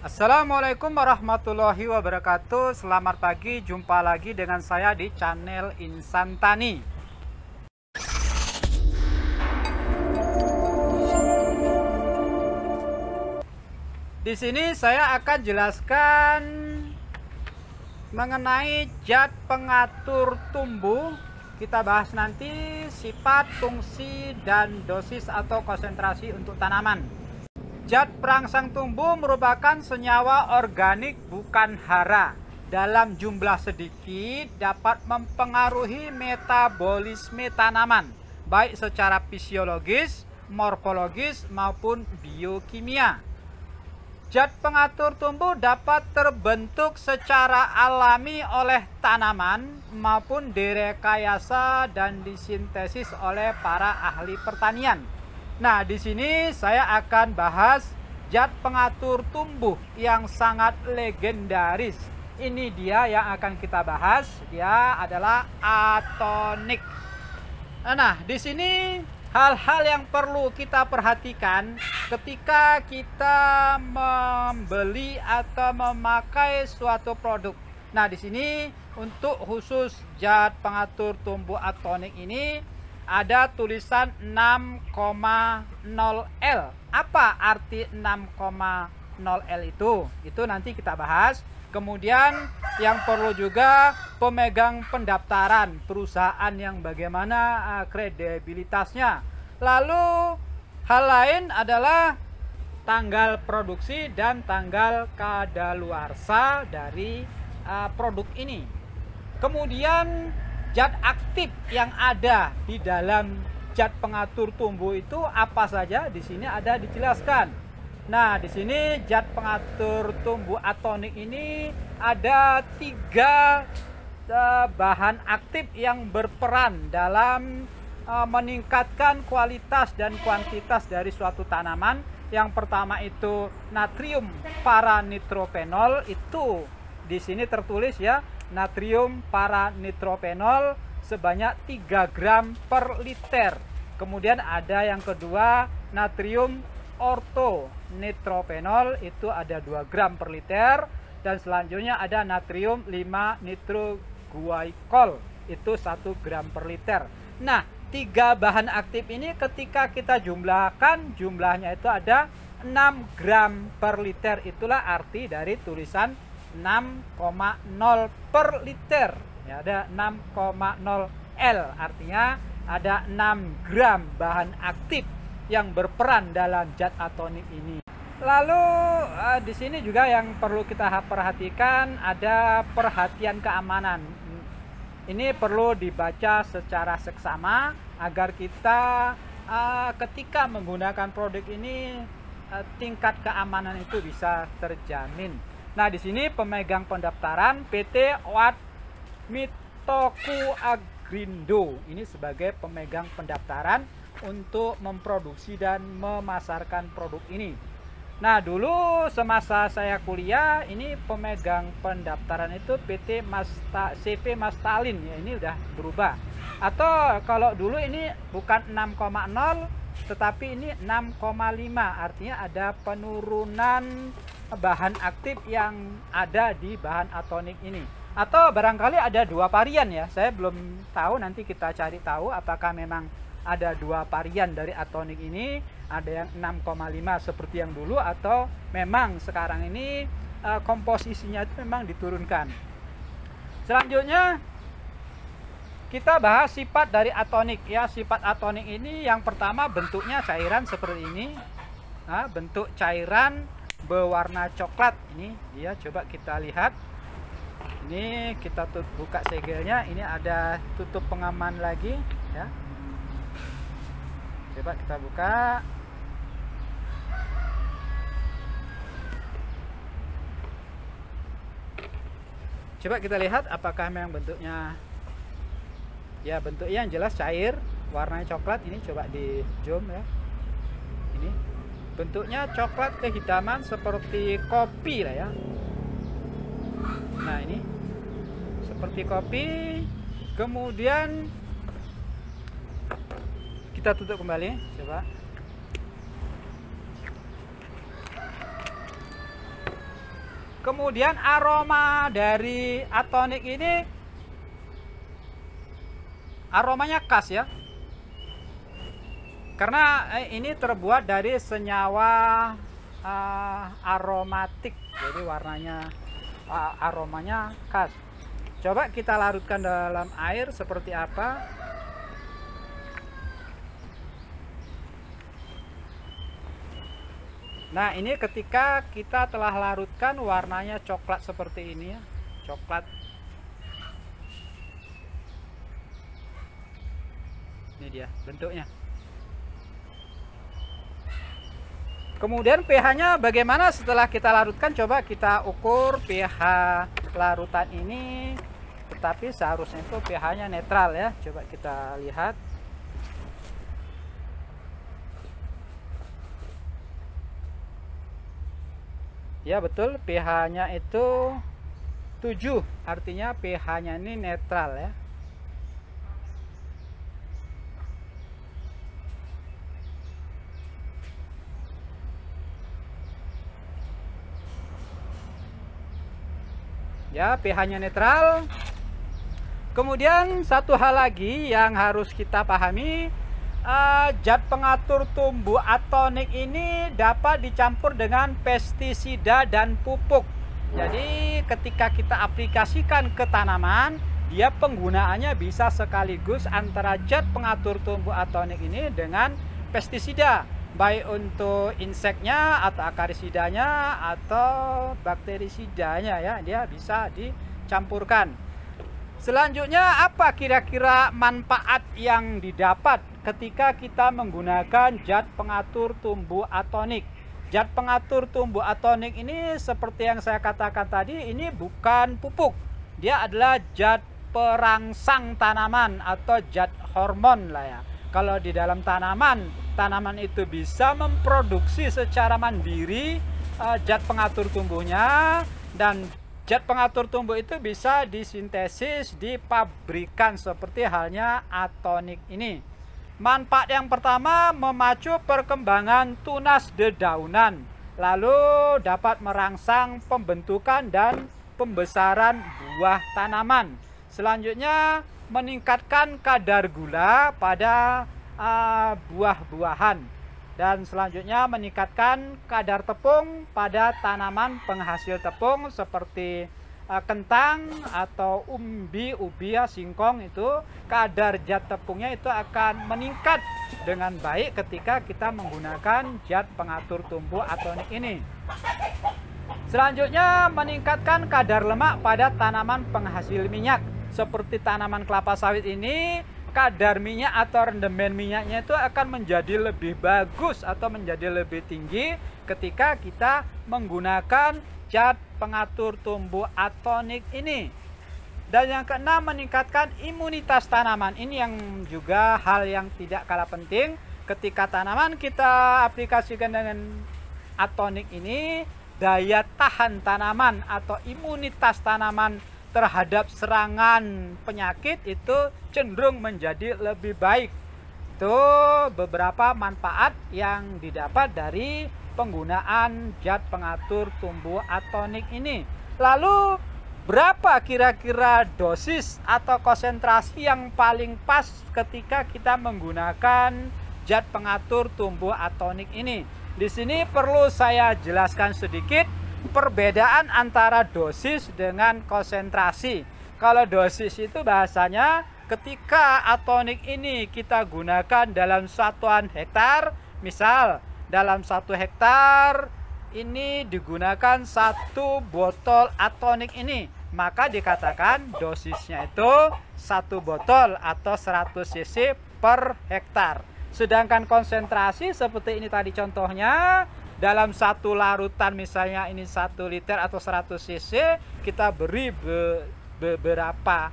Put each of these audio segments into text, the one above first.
Assalamualaikum warahmatullahi wabarakatuh Selamat pagi, jumpa lagi dengan saya di channel Insan Tani Di sini saya akan jelaskan mengenai jad pengatur tumbuh kita bahas nanti sifat, fungsi, dan dosis atau konsentrasi untuk tanaman Zat perangsang tumbuh merupakan senyawa organik bukan hara. Dalam jumlah sedikit dapat mempengaruhi metabolisme tanaman, baik secara fisiologis, morfologis, maupun biokimia. Zat pengatur tumbuh dapat terbentuk secara alami oleh tanaman maupun direkayasa dan disintesis oleh para ahli pertanian Nah, di sini saya akan bahas zat pengatur tumbuh yang sangat legendaris. Ini dia yang akan kita bahas, dia adalah atonik. Nah, di sini hal-hal yang perlu kita perhatikan ketika kita membeli atau memakai suatu produk. Nah, di sini untuk khusus zat pengatur tumbuh atonik ini ada tulisan 6,0L. Apa arti 6,0L itu? Itu nanti kita bahas. Kemudian yang perlu juga pemegang pendaftaran perusahaan yang bagaimana eh, kredibilitasnya. Lalu hal lain adalah tanggal produksi dan tanggal kadaluarsa dari eh, produk ini. Kemudian zat aktif yang ada di dalam zat pengatur tumbuh itu apa saja di sini ada dijelaskan. Nah, di sini zat pengatur tumbuh atonik ini ada tiga eh, bahan aktif yang berperan dalam eh, meningkatkan kualitas dan kuantitas dari suatu tanaman. Yang pertama itu natrium paranitrofenol itu di sini tertulis ya natrium paranitropenol sebanyak 3 gram per liter. Kemudian ada yang kedua natrium orto ortonitropenol itu ada 2 gram per liter dan selanjutnya ada natrium 5 nitroguaikol itu 1 gram per liter. Nah, tiga bahan aktif ini ketika kita jumlahkan jumlahnya itu ada 6 gram per liter itulah arti dari tulisan 6,0 per liter ya ada 6,0 L artinya ada 6 gram bahan aktif yang berperan dalam zat atonik ini lalu eh, di sini juga yang perlu kita perhatikan ada perhatian keamanan ini perlu dibaca secara seksama agar kita eh, ketika menggunakan produk ini eh, tingkat keamanan itu bisa terjamin Nah, di sini pemegang pendaftaran PT Wat Mitoku Agrindo. Ini sebagai pemegang pendaftaran untuk memproduksi dan memasarkan produk ini. Nah, dulu semasa saya kuliah, ini pemegang pendaftaran itu PT Masta, CP Mastalin. Ya, ini udah berubah. Atau kalau dulu ini bukan 6,0, tetapi ini 6,5. Artinya ada penurunan bahan aktif yang ada di bahan atonik ini. Atau barangkali ada dua varian ya. Saya belum tahu nanti kita cari tahu apakah memang ada dua varian dari atonik ini, ada yang 6,5 seperti yang dulu atau memang sekarang ini eh, komposisinya itu memang diturunkan. Selanjutnya kita bahas sifat dari atonik ya. Sifat atonik ini yang pertama bentuknya cairan seperti ini. Nah, bentuk cairan berwarna coklat ini dia coba kita lihat ini kita tutup buka segelnya ini ada tutup pengaman lagi ya coba kita buka coba kita lihat apakah memang bentuknya ya bentuknya yang jelas cair warnanya coklat ini coba di zoom ya bentuknya coklat kehitaman seperti kopi lah ya nah ini seperti kopi kemudian kita tutup kembali coba kemudian aroma dari atonik ini aromanya khas ya karena eh, ini terbuat dari senyawa uh, aromatik jadi warnanya uh, aromanya khas coba kita larutkan dalam air seperti apa nah ini ketika kita telah larutkan warnanya coklat seperti ini ya coklat ini dia bentuknya Kemudian pH-nya bagaimana setelah kita larutkan? Coba kita ukur pH larutan ini. Tetapi seharusnya itu pH-nya netral ya. Coba kita lihat. Ya betul pH-nya itu 7. Artinya pH-nya ini netral ya. ya pH-nya netral kemudian satu hal lagi yang harus kita pahami uh, pengatur tumbuh atonik ini dapat dicampur dengan pestisida dan pupuk jadi ketika kita aplikasikan ke tanaman dia penggunaannya bisa sekaligus antara zat pengatur tumbuh atonik ini dengan pestisida baik untuk inseknya atau akarisidanya atau bakterisidanya ya dia bisa dicampurkan selanjutnya apa kira-kira manfaat yang didapat ketika kita menggunakan zat pengatur tumbuh atonik zat pengatur tumbuh atonik ini seperti yang saya katakan tadi ini bukan pupuk dia adalah zat perangsang tanaman atau zat hormon lah ya kalau di dalam tanaman, tanaman itu bisa memproduksi secara mandiri uh, pengatur tumbuhnya dan zat pengatur tumbuh itu bisa disintesis di pabrikan seperti halnya atonik ini. Manfaat yang pertama memacu perkembangan tunas dedaunan, lalu dapat merangsang pembentukan dan pembesaran buah tanaman. Selanjutnya meningkatkan kadar gula pada uh, buah-buahan dan selanjutnya meningkatkan kadar tepung pada tanaman penghasil tepung seperti uh, kentang atau umbi, ubi, singkong itu kadar zat tepungnya itu akan meningkat dengan baik ketika kita menggunakan zat pengatur tumbuh atau ini. Selanjutnya meningkatkan kadar lemak pada tanaman penghasil minyak seperti tanaman kelapa sawit ini kadar minyak atau rendemen minyaknya itu akan menjadi lebih bagus atau menjadi lebih tinggi ketika kita menggunakan cat pengatur tumbuh atonik ini. Dan yang keenam meningkatkan imunitas tanaman. Ini yang juga hal yang tidak kalah penting ketika tanaman kita aplikasikan dengan atonik ini daya tahan tanaman atau imunitas tanaman terhadap serangan penyakit itu cenderung menjadi lebih baik. Itu beberapa manfaat yang didapat dari penggunaan zat pengatur tumbuh atonik ini. Lalu berapa kira-kira dosis atau konsentrasi yang paling pas ketika kita menggunakan zat pengatur tumbuh atonik ini? Di sini perlu saya jelaskan sedikit perbedaan antara dosis dengan konsentrasi. Kalau dosis itu bahasanya ketika atonik ini kita gunakan dalam satuan hektar, misal dalam satu hektar ini digunakan satu botol atonik ini, maka dikatakan dosisnya itu satu botol atau 100 cc per hektar. Sedangkan konsentrasi seperti ini tadi contohnya dalam satu larutan misalnya ini satu liter atau 100 cc kita beri be, beberapa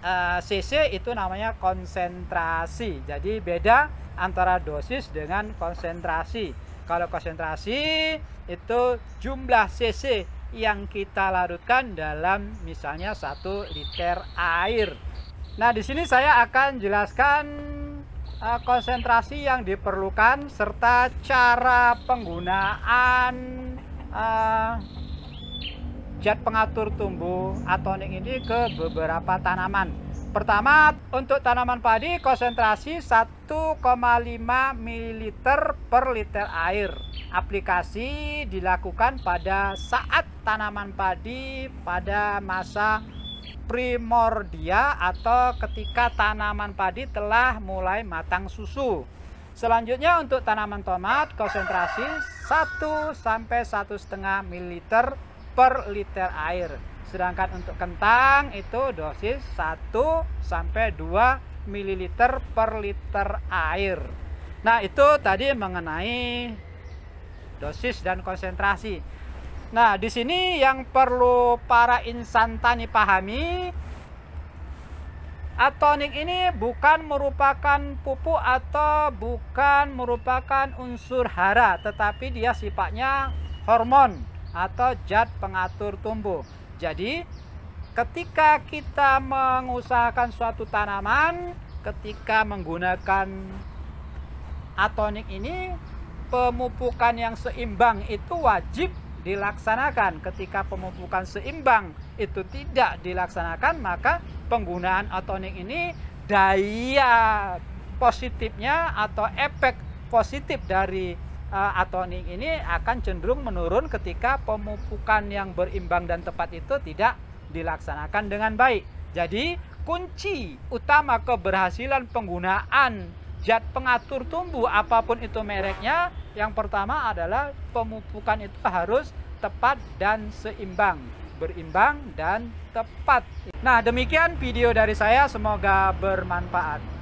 uh, cc itu namanya konsentrasi jadi beda antara dosis dengan konsentrasi kalau konsentrasi itu jumlah cc yang kita larutkan dalam misalnya satu liter air nah di sini saya akan jelaskan Eh, konsentrasi yang diperlukan serta cara penggunaan uh, pengatur tumbuh atonik ini ke beberapa tanaman. Pertama, untuk tanaman padi konsentrasi 1,5 ml per liter air. Aplikasi dilakukan pada saat tanaman padi pada masa primordia atau ketika tanaman padi telah mulai matang susu. Selanjutnya untuk tanaman tomat konsentrasi 1 sampai 1,5 ml per liter air. Sedangkan untuk kentang itu dosis 1 sampai 2 ml per liter air. Nah, itu tadi mengenai dosis dan konsentrasi. Nah, di sini yang perlu para insan tani pahami, atonik ini bukan merupakan pupuk atau bukan merupakan unsur hara, tetapi dia sifatnya hormon atau zat pengatur tumbuh. Jadi, ketika kita mengusahakan suatu tanaman, ketika menggunakan atonik ini, pemupukan yang seimbang itu wajib dilaksanakan. Ketika pemupukan seimbang itu tidak dilaksanakan, maka penggunaan atoning ini daya positifnya atau efek positif dari atoning eh, ini akan cenderung menurun ketika pemupukan yang berimbang dan tepat itu tidak dilaksanakan dengan baik. Jadi kunci utama keberhasilan penggunaan zat pengatur tumbuh apapun itu mereknya, yang pertama adalah pemupukan itu harus tepat dan seimbang, berimbang dan tepat. Nah, demikian video dari saya, semoga bermanfaat.